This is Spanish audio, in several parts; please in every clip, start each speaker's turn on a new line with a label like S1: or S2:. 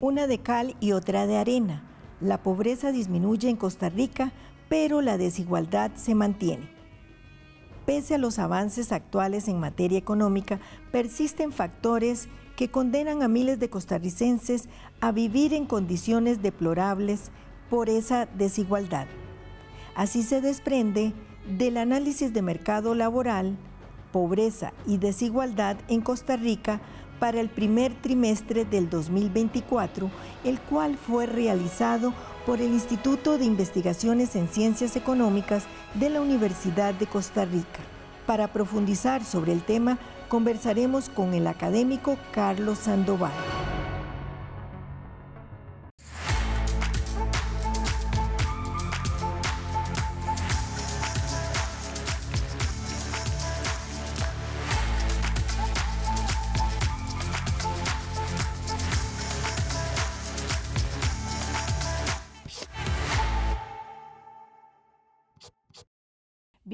S1: Una de cal y otra de arena. La pobreza disminuye en Costa Rica, pero la desigualdad se mantiene. Pese a los avances actuales en materia económica, persisten factores que condenan a miles de costarricenses a vivir en condiciones deplorables por esa desigualdad. Así se desprende del análisis de mercado laboral, pobreza y desigualdad en Costa Rica para el primer trimestre del 2024, el cual fue realizado por el Instituto de Investigaciones en Ciencias Económicas de la Universidad de Costa Rica. Para profundizar sobre el tema, conversaremos con el académico Carlos Sandoval.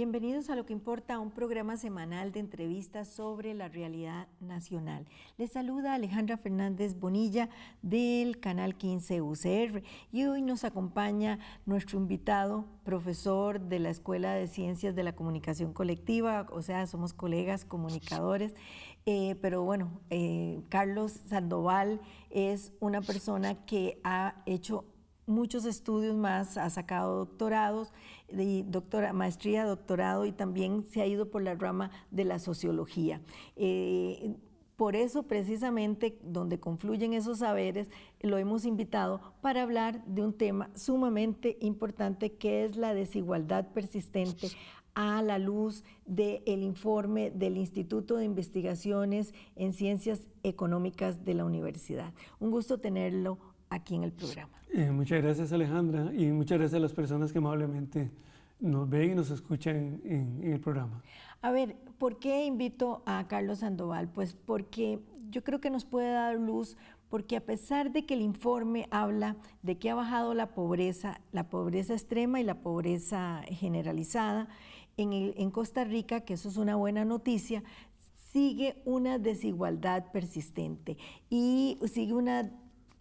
S1: Bienvenidos a Lo que Importa, un programa semanal de entrevistas sobre la realidad nacional. Les saluda Alejandra Fernández Bonilla del canal 15 UCR y hoy nos acompaña nuestro invitado, profesor de la Escuela de Ciencias de la Comunicación Colectiva, o sea, somos colegas comunicadores, eh, pero bueno, eh, Carlos Sandoval es una persona que ha hecho muchos estudios más, ha sacado doctorados, doctora, maestría, doctorado y también se ha ido por la rama de la sociología. Eh, por eso precisamente donde confluyen esos saberes lo hemos invitado para hablar de un tema sumamente importante que es la desigualdad persistente a la luz del el informe del Instituto de Investigaciones en Ciencias Económicas de la Universidad. Un gusto tenerlo aquí en el programa.
S2: Eh, muchas gracias Alejandra y muchas gracias a las personas que amablemente nos ven y nos escuchan en, el programa.
S1: A ver, ¿por qué invito a Carlos Sandoval? Pues porque yo creo que nos puede dar luz porque a pesar de que el informe habla de que ha bajado la pobreza, la pobreza extrema y la pobreza generalizada, en, en, Costa Rica, que eso es una buena noticia, sigue una desigualdad persistente y sigue una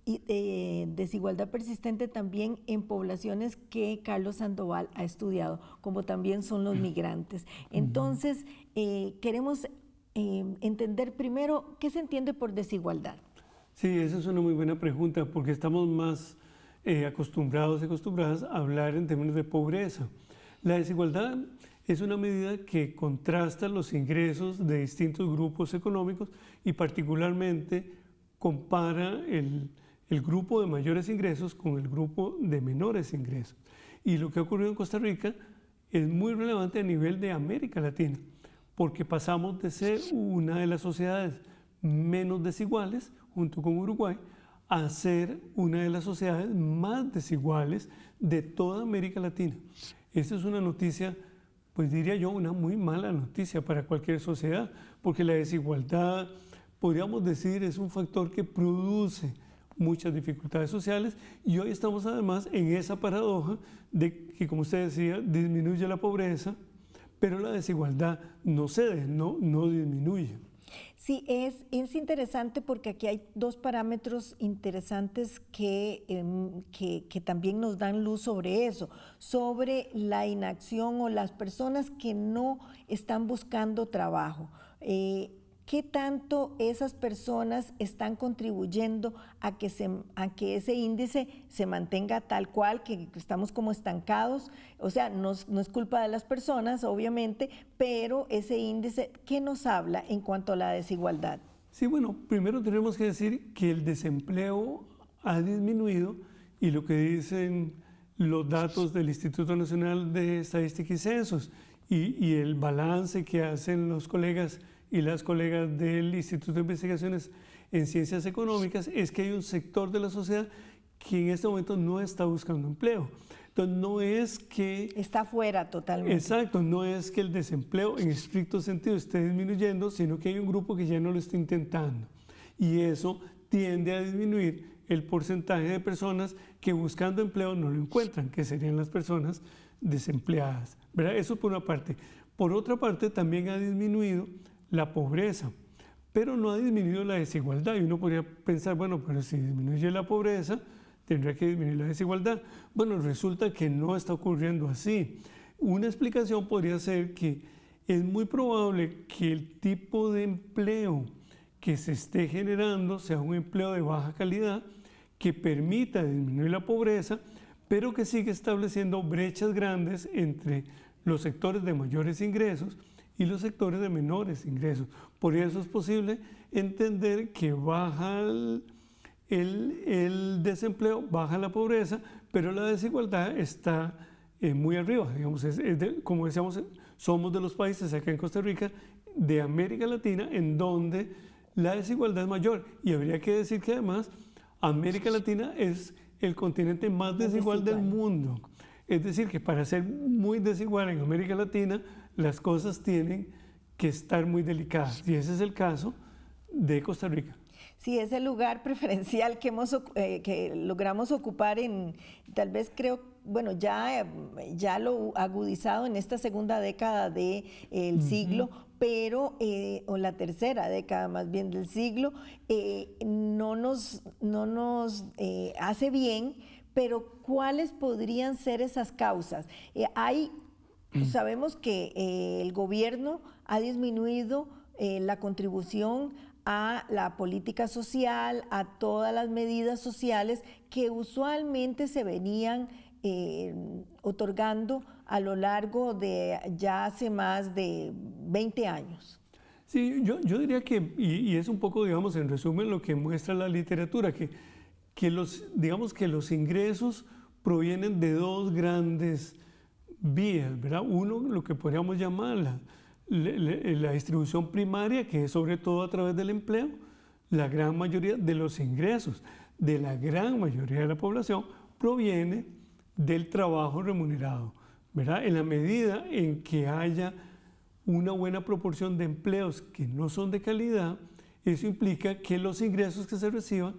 S1: y, desigualdad persistente también en poblaciones que Carlos Sandoval ha estudiado, como también son los migrantes. Entonces, eh, queremos eh, entender primero qué se entiende por desigualdad.
S2: Sí, esa es una muy buena pregunta, porque estamos más eh, acostumbrados y acostumbradas a hablar en términos de pobreza. La desigualdad es una medida que contrasta los ingresos de distintos grupos económicos y particularmente compara el, el grupo de mayores ingresos con el grupo de menores ingresos. Y lo que ha ocurrido en Costa Rica es muy relevante a nivel de América Latina, porque pasamos de ser una de las sociedades menos desiguales, junto con Uruguay, a ser una de las sociedades más desiguales de toda América Latina. Esa es una noticia, pues diría yo, una muy mala noticia para cualquier sociedad, porque la desigualdad, podríamos decir, es un factor que produce muchas dificultades sociales y hoy estamos además en esa paradoja de que, como usted decía, disminuye la pobreza, pero la desigualdad no cede, no, no disminuye.
S1: Sí, es, es interesante porque aquí hay dos parámetros interesantes que, em, que, que, también nos dan luz sobre eso, sobre la inacción o las personas que no están buscando trabajo. Eh, ¿Qué tanto esas personas están contribuyendo a que, ese índice se mantenga tal cual, que estamos como estancados? O sea, no, es culpa de las personas, obviamente, pero ese índice, ¿qué nos habla en cuanto a la desigualdad?
S2: Sí, bueno, primero tenemos que decir que el desempleo ha disminuido y lo que dicen los datos del Instituto Nacional de Estadística y Censos y el balance que hacen los colegas y las colegas del Instituto de Investigaciones en Ciencias Económicas es que hay un sector de la sociedad que en este momento no está buscando empleo. Entonces, no es que... Está fuera totalmente. Exacto, no es que el desempleo en estricto sentido esté disminuyendo, sino que hay un grupo que ya no lo está intentando. Y eso tiende a disminuir el porcentaje de personas que buscando empleo no lo encuentran, que serían las personas desempleadas. ¿verdad? Eso por una parte. Por otra parte, también ha disminuido la pobreza, pero no ha disminuido la desigualdad. Y uno podría pensar, bueno, pero si disminuye la pobreza, tendría que disminuir la desigualdad. Bueno, resulta que no está ocurriendo así. Una explicación podría ser que es muy probable que el tipo de empleo que se esté generando sea un empleo de baja calidad que permita disminuir la pobreza, pero que sigue estableciendo brechas grandes entre los sectores de mayores ingresos y los sectores de menores ingresos. Por eso es posible entender que baja el, el, desempleo, baja la pobreza, pero la desigualdad está eh, muy arriba. Digamos, como decíamos, somos de los países acá en Costa Rica, de América Latina, en donde la desigualdad es mayor. Y habría que decir que además América Latina es el continente más desigual. del mundo. Es decir, que para ser muy desigual en América Latina, las cosas tienen que estar muy delicadas. Y ese es el caso de Costa Rica.
S1: Sí, es el lugar preferencial que, hemos, eh, que logramos ocupar en, tal vez creo, bueno, ya, eh, ya lo agudizado en esta segunda década del de, el siglo, pero, eh, o la tercera década más bien del siglo, no nos, no nos hace bien pero ¿cuáles podrían ser esas causas? hay Sabemos que eh, el gobierno ha disminuido eh, la contribución a la política social, a todas las medidas sociales que usualmente se venían eh, otorgando a lo largo de ya hace más de 20 años.
S2: Sí, yo, diría que, y, es un poco, digamos, en resumen lo que muestra la literatura, que, que los, digamos que los ingresos provienen de dos grandes vías, ¿verdad? Uno, lo que podríamos llamar eh, la, distribución primaria, que es sobre todo a través del empleo, la gran mayoría de los ingresos de la gran mayoría de la población proviene del trabajo remunerado, ¿verdad? En la medida en que haya una buena proporción de empleos que no son de calidad, eso implica que los ingresos que se reciban,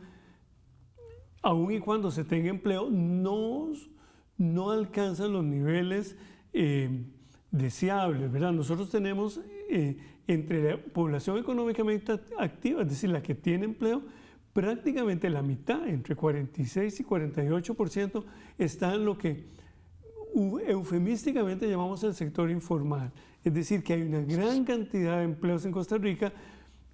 S2: aun y cuando se tenga empleo, no no alcanzan los niveles eh, deseables, ¿verdad? Nosotros tenemos eh, entre la población económicamente activa, es decir, la que tiene empleo, prácticamente la mitad, entre 46 y 48%, está en lo que eufemísticamente llamamos el sector informal. Es decir, que hay una gran cantidad de empleos en Costa Rica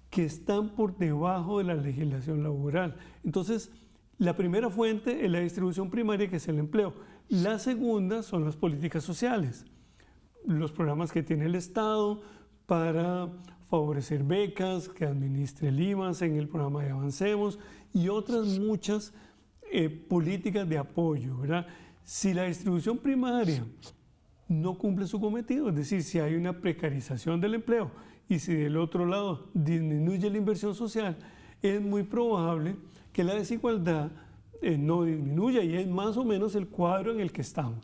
S2: que están por debajo de la legislación laboral. Entonces, la primera fuente es la distribución primaria, que es el empleo. La segunda son las políticas sociales, los programas que tiene el Estado para favorecer becas, que administre el en el programa de Avancemos y otras muchas eh, políticas de apoyo. Si la distribución primaria no cumple su cometido, es decir, si hay una precarización del empleo y si del otro lado disminuye la inversión social, es muy probable que la desigualdad eh, no disminuya y es más o menos el cuadro en el que estamos.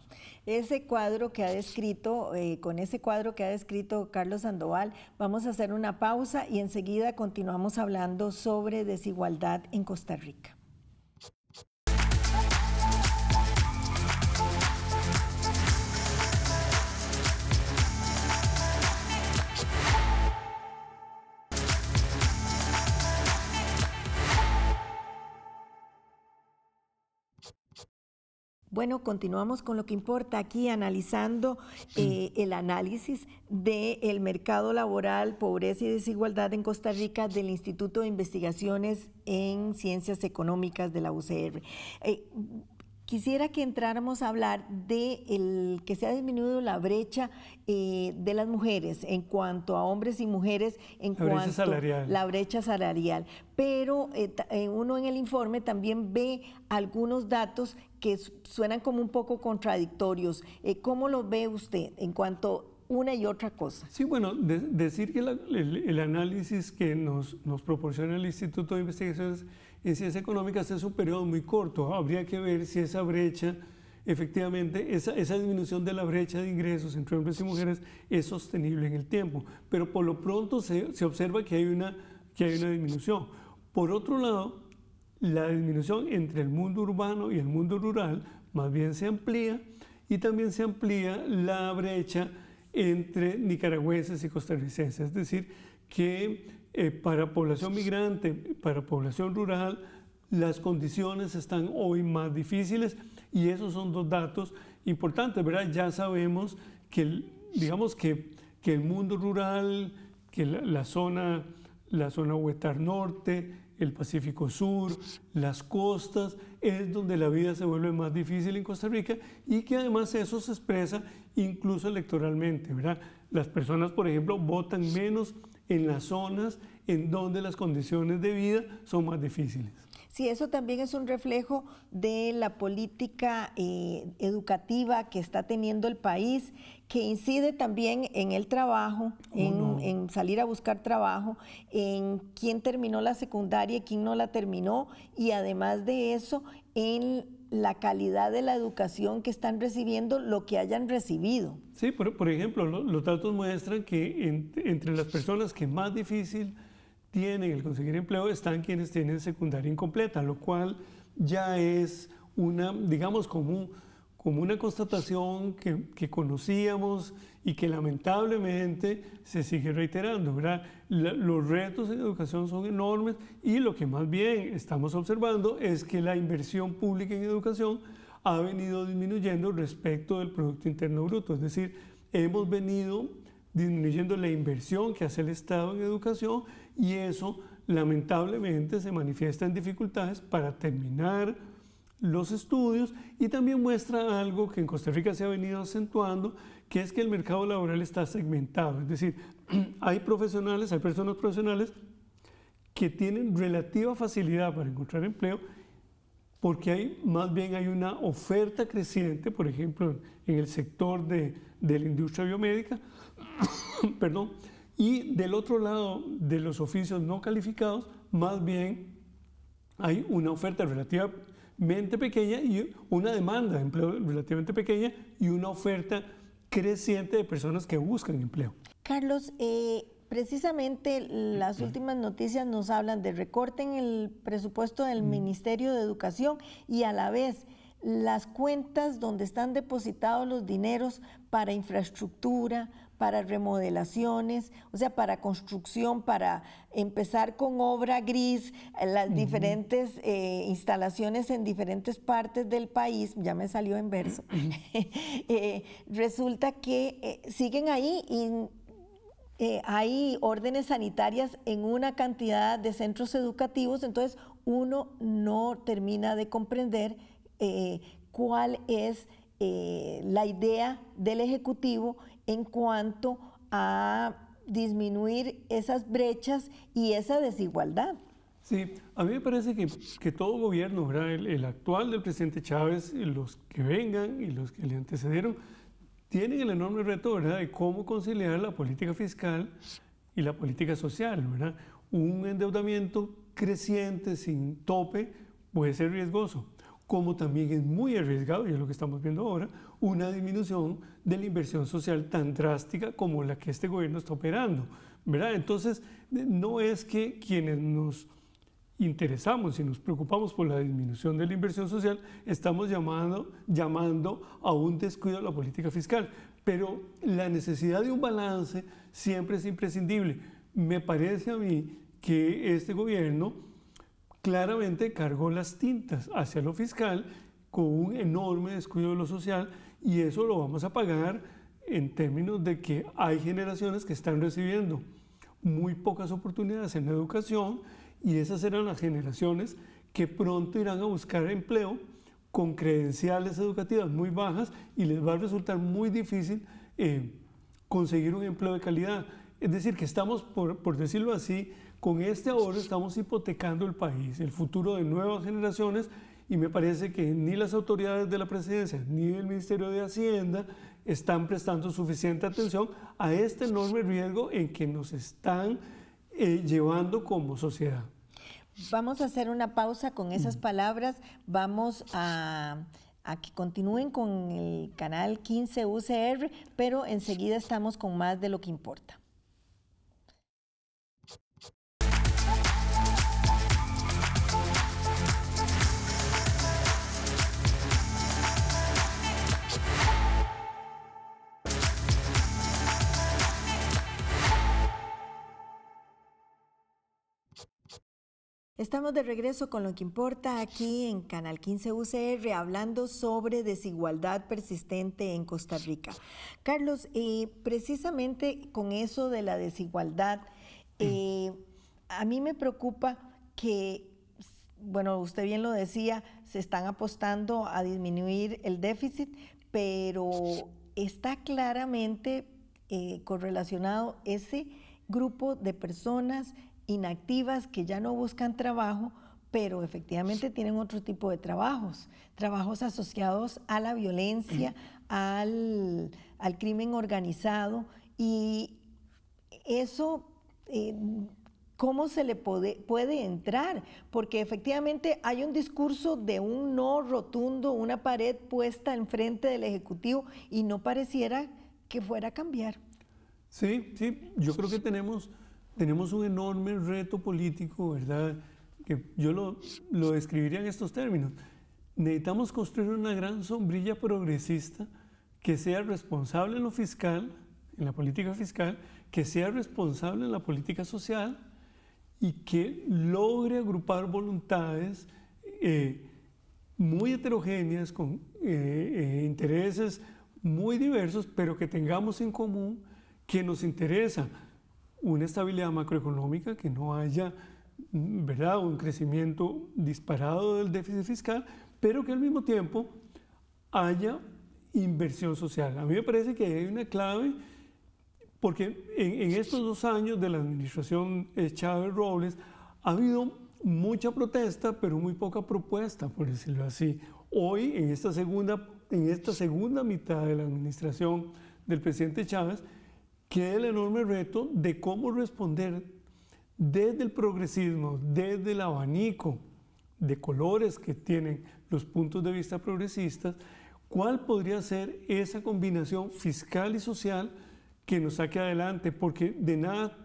S1: Ese cuadro que ha descrito, eh, con ese cuadro que ha descrito Carlos Sandoval, vamos a hacer una pausa y enseguida continuamos hablando sobre desigualdad en Costa Rica. Bueno, continuamos con lo que importa aquí, analizando eh, el análisis del mercado laboral, pobreza y desigualdad en Costa Rica del Instituto de Investigaciones en Ciencias Económicas de la UCR. Eh, Quisiera que entráramos a hablar de el, que se ha disminuido la brecha eh, de las mujeres en cuanto a hombres y mujeres, en cuanto a la brecha salarial. Pero eh, eh, uno en el informe también ve algunos datos que suenan como un poco contradictorios. ¿Cómo lo ve usted en cuanto una y otra cosa?
S2: Sí, bueno, decir que el, análisis que nos, nos proporciona el Instituto de Investigaciones en ciencia económica es un periodo muy corto. Habría que ver si esa brecha, efectivamente, esa, esa disminución de la brecha de ingresos entre hombres y mujeres es sostenible en el tiempo. Pero por lo pronto se, se observa que hay, una, que hay una disminución. Por otro lado, la disminución entre el mundo urbano y el mundo rural más bien se amplía y también se amplía la brecha entre nicaragüenses y costarricenses. Es decir, que eh, para población migrante, para población rural, las condiciones están hoy más difíciles y esos son dos datos importantes, ¿verdad? Ya sabemos que, digamos que, que el mundo rural, que la, zona, la zona huetar norte, el Pacífico Sur, las costas, es donde la vida se vuelve más difícil en Costa Rica y que además eso se expresa incluso electoralmente, ¿verdad? Las personas, por ejemplo, votan menos en las zonas en donde las condiciones de vida son más difíciles.
S1: Sí, eso también es un reflejo de la política eh, educativa que está teniendo el país, que incide también en el trabajo, en, salir a buscar trabajo, en quién terminó la secundaria, y quién no la terminó, y además de eso, en la calidad de la educación que están recibiendo, lo que hayan recibido.
S2: Sí, por, ejemplo, los datos muestran que entre las personas que más difícil tienen el conseguir empleo están quienes tienen secundaria incompleta, lo cual ya es una, digamos, como, como una constatación que, que conocíamos y que lamentablemente se sigue reiterando. ¿verdad? los retos en educación son enormes y lo que más bien estamos observando es que la inversión pública en educación ha venido disminuyendo respecto del Producto Interno Bruto, es decir, hemos venido disminuyendo la inversión que hace el Estado en educación y eso lamentablemente se manifiesta en dificultades para terminar los estudios y también muestra algo que en Costa Rica se ha venido acentuando, que es que el mercado laboral está segmentado, es decir, hay profesionales, hay personas profesionales que tienen relativa facilidad para encontrar empleo porque hay, más bien hay una oferta creciente, por ejemplo, en el sector de, la industria biomédica, perdón, y del otro lado de los oficios no calificados, más bien hay una oferta relativa mente pequeña y una demanda de empleo relativamente pequeña y una oferta creciente de personas que buscan empleo.
S1: Carlos, eh, precisamente las últimas noticias nos hablan de recorte en el presupuesto del Ministerio de Educación y a la vez las cuentas donde están depositados los dineros para infraestructura, para remodelaciones, o sea, para construcción, para empezar con obra gris, las diferentes eh, instalaciones en diferentes partes del país, ya me salió en verso, eh, resulta que eh, siguen ahí y hay órdenes sanitarias en una cantidad de centros educativos, entonces uno no termina de comprender cuál es... la idea del Ejecutivo en cuanto a disminuir esas brechas y esa desigualdad.
S2: Sí, a mí me parece que, todo gobierno, el, actual del presidente Chávez, los que vengan y los que le antecedieron, tienen el enorme reto ¿verdad? de cómo conciliar la política fiscal y la política social. ¿verdad? Un endeudamiento creciente sin tope puede ser riesgoso como también es muy arriesgado, y es lo que estamos viendo ahora, una disminución de la inversión social tan drástica como la que este gobierno está operando. ¿verdad? Entonces, eh, no es que quienes nos interesamos y nos preocupamos por la disminución de la inversión social, estamos llamando, llamando a un descuido a la política fiscal. Pero la necesidad de un balance siempre es imprescindible. Me parece a mí que este gobierno claramente cargó las tintas hacia lo fiscal con un enorme descuido de lo social y eso lo vamos a pagar en términos de que hay generaciones que están recibiendo muy pocas oportunidades en la educación y esas eran las generaciones que pronto irán a buscar empleo con credenciales educativas muy bajas y les va a resultar muy difícil eh, conseguir un empleo de calidad. Es decir, que estamos, por, por decirlo así, con este ahorro estamos hipotecando el país, el futuro de nuevas generaciones y me parece que ni las autoridades de la presidencia ni el Ministerio de Hacienda están prestando suficiente atención a este enorme riesgo en que nos están eh, llevando como sociedad.
S1: Vamos a hacer una pausa con esas mm. palabras. Vamos a, a que continúen con el canal 15 UCR, pero enseguida estamos con más de lo que importa. Estamos de regreso con lo que importa aquí en Canal 15 UCR hablando sobre desigualdad persistente en Costa Rica. Carlos, precisamente con eso de la desigualdad, eh, a mí me preocupa que, bueno, usted bien lo decía, se están apostando a disminuir el déficit, pero está claramente eh, correlacionado ese grupo de personas inactivas que ya no buscan trabajo, pero efectivamente tienen otro tipo de trabajos, trabajos asociados a la violencia, al, crimen organizado y eso... Eh, ¿Cómo se le puede, puede, entrar? Porque efectivamente hay un discurso de un no rotundo, una pared puesta enfrente del Ejecutivo y no pareciera que fuera a cambiar.
S2: Sí, sí, yo creo que tenemos tenemos un enorme reto político, ¿verdad? Que yo lo, lo describiría en estos términos. Necesitamos construir una gran sombrilla progresista que sea responsable en lo fiscal, en la política fiscal, que sea responsable en la política social y que logre agrupar voluntades eh, muy heterogéneas, con eh, eh, intereses muy diversos, pero que tengamos en común que nos interesa una estabilidad macroeconómica, que no haya ¿verdad? un crecimiento disparado del déficit fiscal, pero que al mismo tiempo haya inversión social. A mí me parece que hay una clave porque en, estos dos años de la administración Chávez Robles ha habido mucha protesta, pero muy poca propuesta, por decirlo así. Hoy, en esta segunda, en esta segunda mitad de la administración del presidente Chávez, queda el enorme reto de cómo responder desde el progresismo, desde el abanico de colores que tienen los puntos de vista progresistas, cuál podría ser esa combinación fiscal y social que nos saque adelante, porque de nada,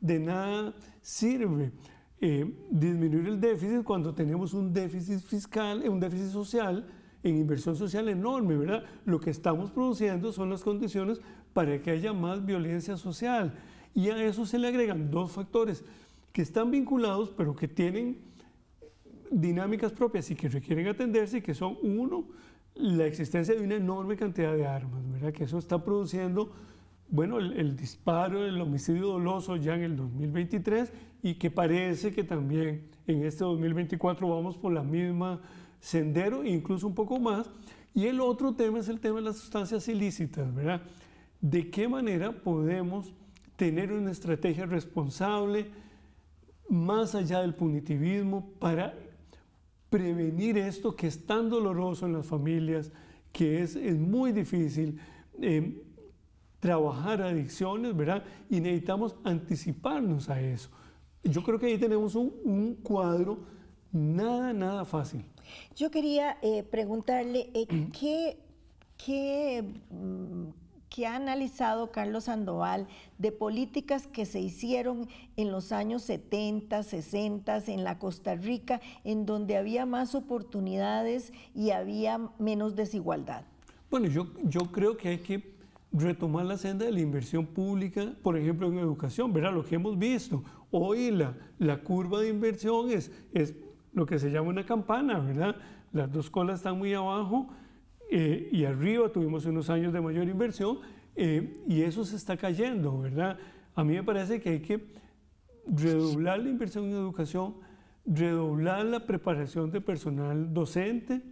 S2: de nada sirve eh, disminuir el déficit cuando tenemos un déficit fiscal, un déficit social en inversión social enorme, ¿verdad? Lo que estamos produciendo son las condiciones para que haya más violencia social. Y a eso se le agregan dos factores que están vinculados, pero que tienen dinámicas propias y que requieren atenderse, y que son, uno, la existencia de una enorme cantidad de armas, ¿verdad? Que eso está produciendo, bueno, el, el disparo, el homicidio doloso ya en el 2023 y que parece que también en este 2024 vamos por la misma sendero incluso un poco más. Y el otro tema es el tema de las sustancias ilícitas, ¿verdad? ¿De qué manera podemos tener una estrategia responsable más allá del punitivismo para prevenir esto que es tan doloroso en las familias, que es, muy difícil? Eh, trabajar adicciones, ¿verdad? Y necesitamos anticiparnos a eso. Yo creo que ahí tenemos un, un cuadro nada, nada fácil.
S1: Yo quería eh, preguntarle eh, qué, mm, qué, ha analizado Carlos Sandoval de políticas que se hicieron en los años 70, 60 en la Costa Rica, en donde había más oportunidades y había menos desigualdad.
S2: Bueno, yo, yo creo que hay que retomar la senda de la inversión pública, por ejemplo, en educación, ¿verdad? Lo que hemos visto. Hoy la, la curva de inversión es, es lo que se llama una campana, ¿verdad? Las dos colas están muy abajo eh, y arriba tuvimos unos años de mayor inversión eh, y eso se está cayendo, ¿verdad? A mí me parece que hay que redoblar la inversión en educación, redoblar la preparación de personal docente.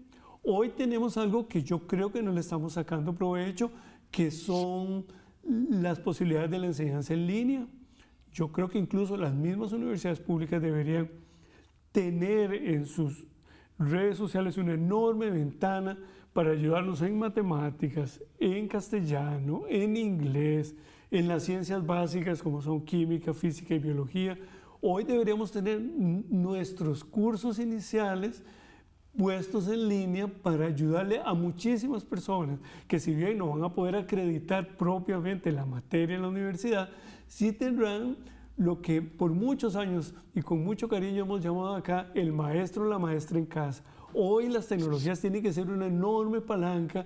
S2: Hoy tenemos algo que yo creo que no le estamos sacando provecho, que son las posibilidades de la enseñanza en línea. Yo creo que incluso las mismas universidades públicas deberían tener en sus redes sociales una enorme ventana para ayudarnos en matemáticas, en castellano, en inglés, en las ciencias básicas como son química, física y biología. Hoy deberíamos tener nuestros cursos iniciales puestos en línea para ayudarle a muchísimas personas que si bien no van a poder acreditar propiamente la materia en la universidad, sí tendrán lo que por muchos años y con mucho cariño hemos llamado acá el maestro o la maestra en casa. Hoy las tecnologías tienen que ser una enorme palanca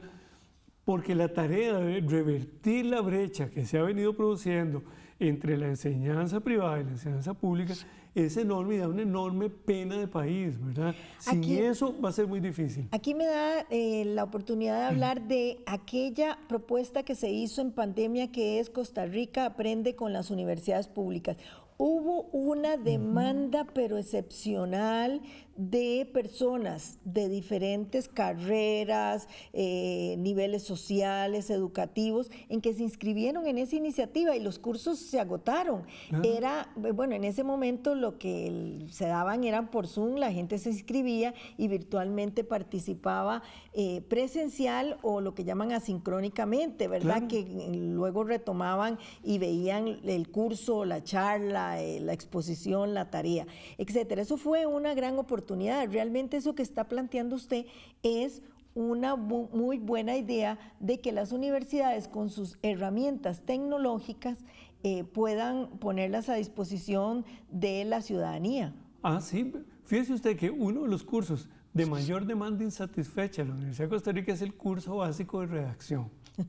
S2: porque la tarea de revertir la brecha que se ha venido produciendo entre la enseñanza privada y la enseñanza pública es enorme y da una enorme pena de país, ¿verdad? Sin aquí, eso va a ser muy difícil.
S1: Aquí me da eh, la oportunidad de hablar de aquella propuesta que se hizo en pandemia que es Costa Rica aprende con las universidades públicas. Hubo una demanda, pero excepcional, de personas de diferentes carreras, eh, niveles sociales, educativos, en que se inscribieron en esa iniciativa y los cursos se agotaron. Era, bueno, en ese momento lo que se daban eran por Zoom, la gente se inscribía y virtualmente participaba eh, presencial o lo que llaman asincrónicamente, ¿verdad? Que luego retomaban y veían el curso, la charla, eh, la exposición, la tarea, etcétera. Eso fue una gran oportunidad Realmente eso que está planteando usted es una muy buena idea de que las universidades con sus herramientas tecnológicas eh, puedan ponerlas a disposición de la ciudadanía.
S2: Ah, sí. Fíjese usted que uno de los cursos de mayor demanda insatisfecha en la Universidad de Costa Rica es el curso básico de redacción.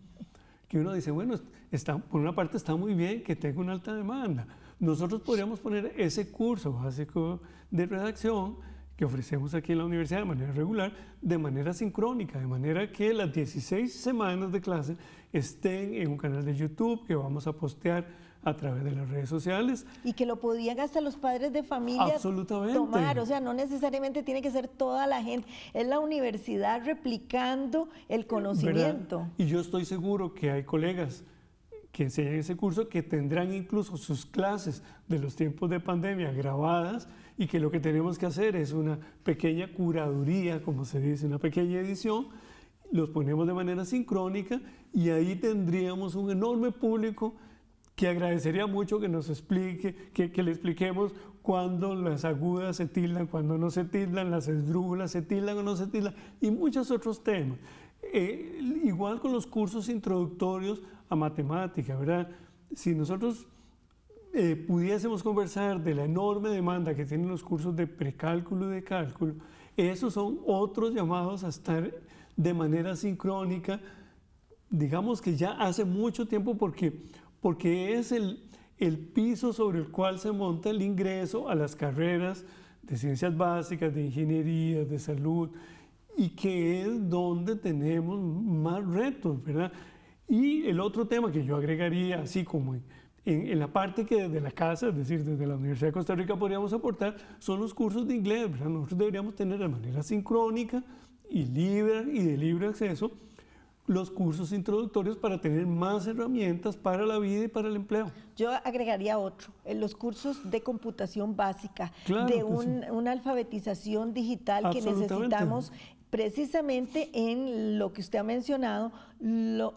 S2: Que uno dice, bueno, está, por una parte está muy bien que tenga una alta demanda. Nosotros podríamos poner ese curso básico de redacción que ofrecemos aquí en la universidad de manera regular, de manera sincrónica, de manera que las 16 semanas de clase estén en un canal de YouTube que vamos a postear a través de las redes sociales.
S1: Y que lo podían hasta los padres de familia tomar, o sea, no necesariamente tiene que ser toda la gente, es la universidad replicando el conocimiento.
S2: Y yo estoy seguro que hay colegas que enseñan ese curso que tendrán incluso sus clases de los tiempos de pandemia grabadas y que lo que tenemos que hacer es una pequeña curaduría, como se dice, una pequeña edición, los ponemos de manera sincrónica y ahí tendríamos un enorme público que agradecería mucho que nos explique, que, le expliquemos cuándo las agudas se tildan, cuándo no se tildan, las esdrújulas se tildan o no se tildan y muchos otros temas. Eh, igual con los cursos introductorios a matemática, ¿verdad? Si nosotros eh, pudiésemos conversar de la enorme demanda que tienen los cursos de precálculo y de cálculo, esos son otros llamados a estar de manera sincrónica, digamos que ya hace mucho tiempo, porque, porque es el, el piso sobre el cual se monta el ingreso a las carreras de ciencias básicas, de ingeniería, de salud, y que es donde tenemos más retos, ¿verdad? Y el otro tema que yo agregaría, así como en, la parte que desde la casa, es decir, desde la Universidad de Costa Rica podríamos aportar, son los cursos de inglés. Nosotros deberíamos tener de manera sincrónica y libre y de libre acceso los cursos introductorios para tener más herramientas para la vida y para el empleo.
S1: Yo agregaría otro, eh, los cursos de computación básica, de una alfabetización digital que necesitamos precisamente en lo que usted ha mencionado, los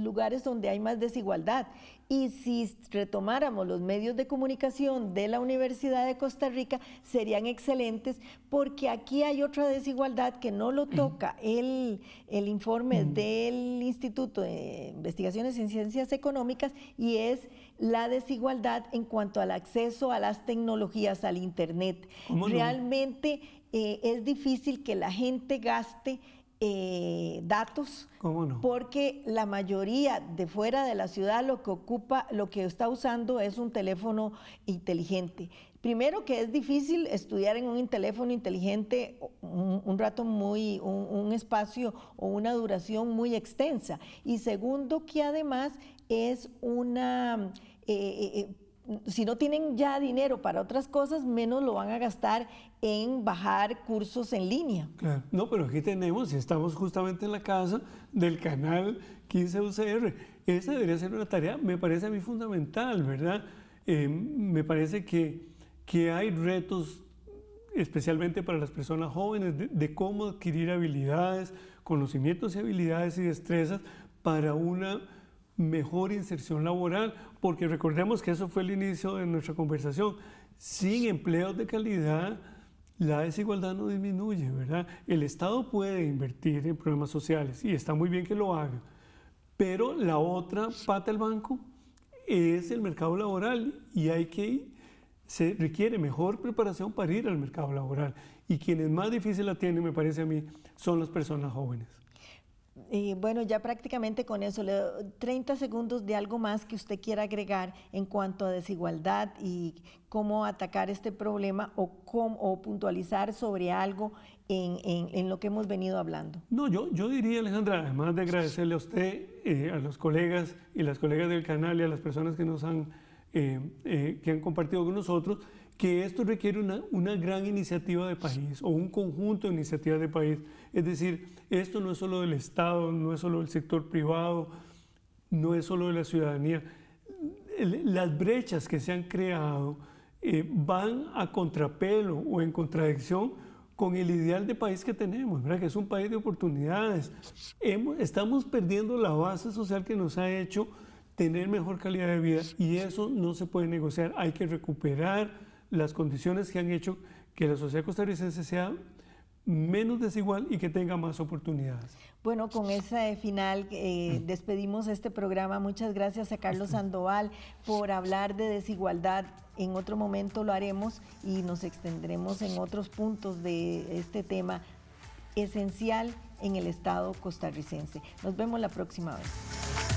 S1: lugares donde hay más desigualdad. Y si retomáramos los medios de comunicación de la Universidad de Costa Rica, serían excelentes porque aquí hay otra desigualdad que no lo toca el, informe mm. del Instituto de Investigaciones en Ciencias Económicas y es la desigualdad en cuanto al acceso a las tecnologías, al Internet. Realmente eh, es difícil que la gente gaste eh, datos, porque la mayoría de fuera de la ciudad lo que ocupa, lo que está usando es un teléfono inteligente. Primero que es difícil estudiar en un teléfono inteligente un, rato muy, un, espacio o una duración muy extensa. Y segundo que además es una, eh, eh, si no tienen ya dinero para otras cosas, menos lo van a gastar en bajar cursos en línea.
S2: no, pero aquí tenemos, y estamos justamente en la casa del canal 15 UCR. Esa debería ser una tarea, me parece a mí fundamental, ¿verdad? Eh, me parece que, hay retos, especialmente para las personas jóvenes, de cómo adquirir habilidades, conocimientos y habilidades y destrezas para una mejor inserción laboral porque recordemos que eso fue el inicio de nuestra conversación. Sin empleos de calidad, la desigualdad no disminuye, ¿verdad? El Estado puede invertir en problemas sociales y está muy bien que lo haga, pero la otra pata del banco es el mercado laboral y hay que se requiere mejor preparación para ir al mercado laboral y quienes más difícil la tienen, me parece a mí, son las personas jóvenes
S1: bueno, ya prácticamente con eso, le 30 segundos de algo más que usted quiera agregar en cuanto a desigualdad y cómo atacar este problema o, cómo, puntualizar sobre algo en, lo que hemos venido hablando.
S2: No, yo, yo diría, Alejandra, además de agradecerle a usted, eh, a los colegas y las colegas del canal y a las personas que nos eh, eh, que han compartido con nosotros, que esto requiere una, una, gran iniciativa de país o un conjunto de iniciativas de país. Es decir, esto no es solo del Estado, no es solo del sector privado, no es solo de la ciudadanía. Las brechas que se han creado eh, van a contrapelo o en contradicción con el ideal de país que tenemos, ¿verdad? que es un país de oportunidades. estamos perdiendo la base social que nos ha hecho tener mejor calidad de vida y eso no se puede negociar. Hay que recuperar las condiciones que han hecho que la sociedad costarricense sea menos desigual y que tenga más oportunidades.
S1: Bueno, con ese final eh, mm. despedimos este programa. Muchas gracias a Carlos este. Sandoval por hablar de desigualdad. En otro momento lo haremos y nos extendremos en otros puntos de este tema esencial en el Estado costarricense. Nos vemos la próxima vez.